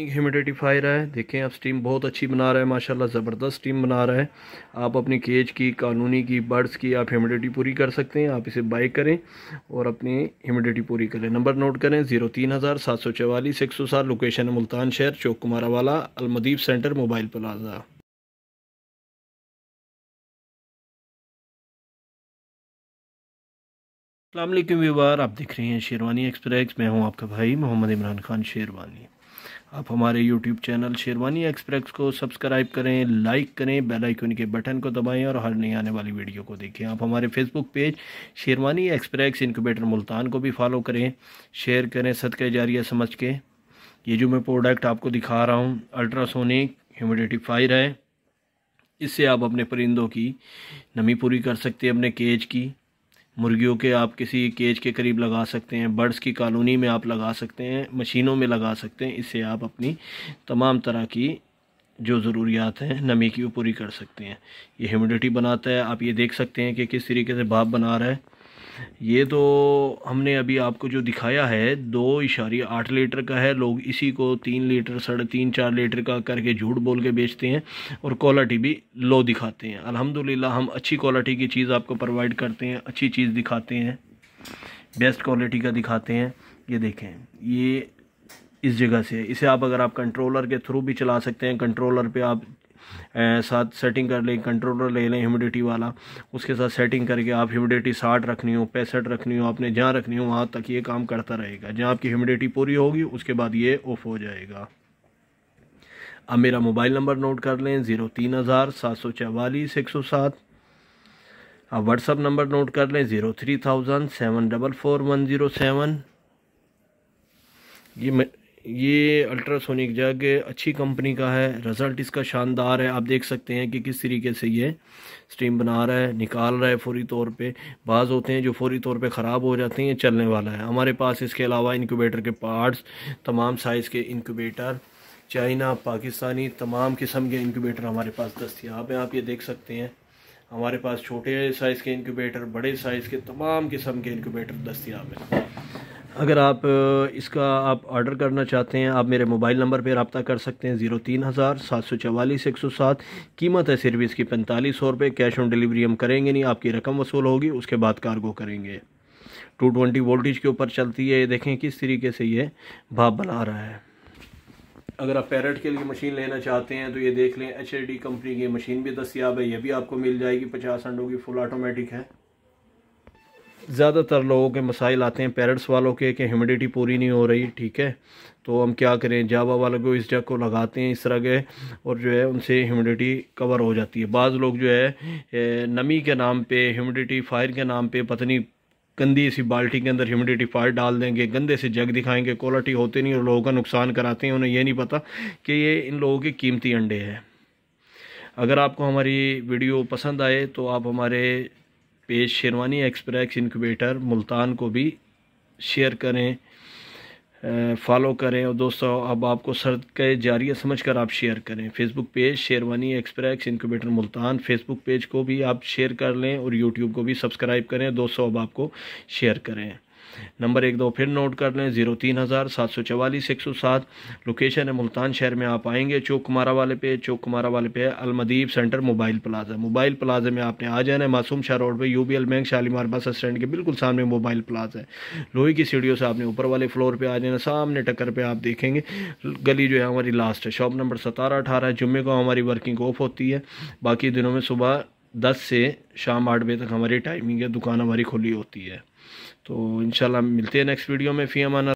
एक ह्यूमिडिटीफायर है देखें आप स्टीम बहुत अच्छी बना रहा है माशाल्लाह ज़बरदस्त स्टीम बना रहा है आप अपनी केज की कानूनी की बर्ड्स की आप ह्यूमिडिटी पूरी कर सकते हैं आप इसे बाई करें और अपनी ह्यूमिडिटी पूरी करें नंबर नोट करें जीरो तीन हज़ार सात सौ चवालीस एक सौ सात लोकेशन है मुल्तान शहर चौक कुमारा वाला अलमदीप सेंटर मोबाइल प्लाजा अल्लाम व्यवहार आप देख रहे हैं शेरवानी एक्सप्रेस मैं हूं आपका भाई मोहम्मद इमरान खान शेरवानी आप हमारे यूट्यूब चैनल शेरवानी एक्सप्रेस को सब्सक्राइब करें लाइक करें बेल आइकन के बटन को दबाएं और हर नई आने वाली वीडियो को देखें आप हमारे Facebook page Sherwani express incubator Multan को भी फॉलो करें शेयर करें सदका जारिया समझ के ये जो मैं प्रोडक्ट आपको दिखा रहा हूँ अल्ट्रासोनिक ह्यूमिडिटीफायर है इससे आप अपने परिंदों की नमी पूरी कर सकते हैं अपने केज की मुर्गियों के आप किसी केज के करीब लगा सकते हैं बर्ड्स की कॉलोनी में आप लगा सकते हैं मशीनों में लगा सकते हैं इससे आप अपनी तमाम तरह की जो ज़रूरियात हैं नमी की वो पूरी कर सकते हैं ये ह्यूमिडिटी बनाता है आप ये देख सकते हैं कि किस तरीके से भाप बना रहा है ये तो हमने अभी आपको जो दिखाया है दो इशारी आठ लीटर का है लोग इसी को तीन लीटर साढ़े तीन चार लीटर का करके झूठ बोल के बेचते हैं और क्वालिटी भी लो दिखाते हैं अल्हम्दुलिल्लाह हम अच्छी क्वालिटी की चीज़ आपको प्रोवाइड करते हैं अच्छी चीज़ दिखाते हैं बेस्ट क्वालिटी का दिखाते हैं ये देखें ये इस जगह से इसे आप अगर आप कंट्रोलर के थ्रू भी चला सकते हैं कंट्रोलर पे आप साथ सेटिंग कर लें कंट्रोलर ले लें ह्यूमिडिटी वाला उसके साथ सेटिंग करके आप ह्यूमिडिटी साठ रखनी हो पैंसठ रखनी हो आपने जहाँ रखनी हो वहाँ तक ये काम करता रहेगा जहाँ आपकी ह्यूमिडिटी पूरी होगी उसके बाद ये ऑफ हो जाएगा अब मेरा मोबाइल नंबर नोट कर लें ज़ीरो तीन हज़ार सात सौ चवालीस एक सौ सात अब व्हाट्सअप नंबर नोट कर लें zero three thousand seven double four one zero seven ये ये अल्ट्रासोनिक जग अच्छी कंपनी का है रिज़ल्ट इसका शानदार है आप देख सकते हैं कि किस तरीके से ये स्टीम बना रहा है निकाल रहा है फौरी तौर पे बाज़ होते हैं जो फौरी तौर पे ख़राब हो जाते हैं ये चलने वाला है हमारे पास इसके अलावा इनक्यूबेटर के पार्ट्स तमाम साइज़ के इनक्यूबेटर चाइना पाकिस्तानी तमाम किस्म के इनक्यूबेटर हमारे पास दस्तियाब हैं आप ये देख सकते हैं हमारे पास छोटे साइज़ के इनक्यूबेटर बड़े साइज़ के तमाम किस्म के इनक्यूबेटर दस्तियाब हैं अगर आप इसका आप ऑर्डर करना चाहते हैं आप मेरे मोबाइल नंबर पर रबता कर सकते हैं ज़ीरो तीन हज़ार सात सौ चवालीस एक सौ सात कीमत है सिर्फ इसकी पैंतालीस सौ रुपये कैश ऑन डिलीवरी हम करेंगे नहीं आपकी रकम वसूल होगी उसके बाद कार्गो करेंगे टू ट्वेंटी वोल्टेज के ऊपर चलती है ये देखें किस तरीके से ये भाप बना रहा है अगर आप पैरट के लिए मशीन लेना चाहते हैं तो ये देख लें एच कंपनी की मशीन भी दस्तियाब है ये भी आपको मिल जाएगी पचास अंडों की फुल ऑटोमेटिक है ज़्यादातर लोगों के मसाइल आते हैं पैरट्स वालों के कि ह्यूमिडिटी पूरी नहीं हो रही ठीक है तो हम क्या करें जावा वाले को इस जग को लगाते हैं इस तरह के और जो है उनसे ह्यूमिडिटी कवर हो जाती है बाज़ लोग जो है नमी के नाम पे ह्यूमिडिटी फायर के नाम पे पत्नी गंदी सी बाल्टी के अंदर फायर डाल देंगे गंदे से जग दिखाएंगे क्वालिटी होते नहीं और लोगों का नुकसान कराते हैं उन्हें यह नहीं पता कि ये इन लोगों के कीमती अंडे हैं अगर आपको हमारी वीडियो पसंद आए तो आप हमारे page Sherwani express incubator Multan को भी शेयर करें फॉलो करें और दोस्तों अब आपको सर्द के जारिया समझ कर आप शेयर करें Facebook page Sherwani express incubator Multan Facebook page को भी आप शेयर कर लें और यूट्यूब को भी सब्सक्राइब करें दोस्तों अब आपको शेयर करें नंबर एक दो फिर नोट कर लें ज़ीरो तीन हज़ार सात सौ चवालीस एक सौ सात लोकेशन है मुल्तान शहर में आप आएंगे चौक कुमारा वाले पे चौक कुमारा वाले पे Alamdeep center mobile plaza mobile plaza में आपने आ जाना है मासूम शाह रोड पर U B L bank Shalimar bus stand के बिल्कुल सामने मोबाइल प्लाजा है लोही की सीढ़ियों से आपने ऊपर वाले फ्लोर पर आ जाना सामने टक्कर पर आप देखेंगे गली जो है हमारी लास्ट है शॉप नंबर सतारह अठारह जुम्मे को हमारी वर्किंग ऑफ होती है बाकी दिनों में सुबह दस से शाम आठ बजे तक हमारी टाइमिंग है दुकान हमारी खुली होती है तो इन मिलते हैं नेक्स्ट वीडियो में फ़ी अमान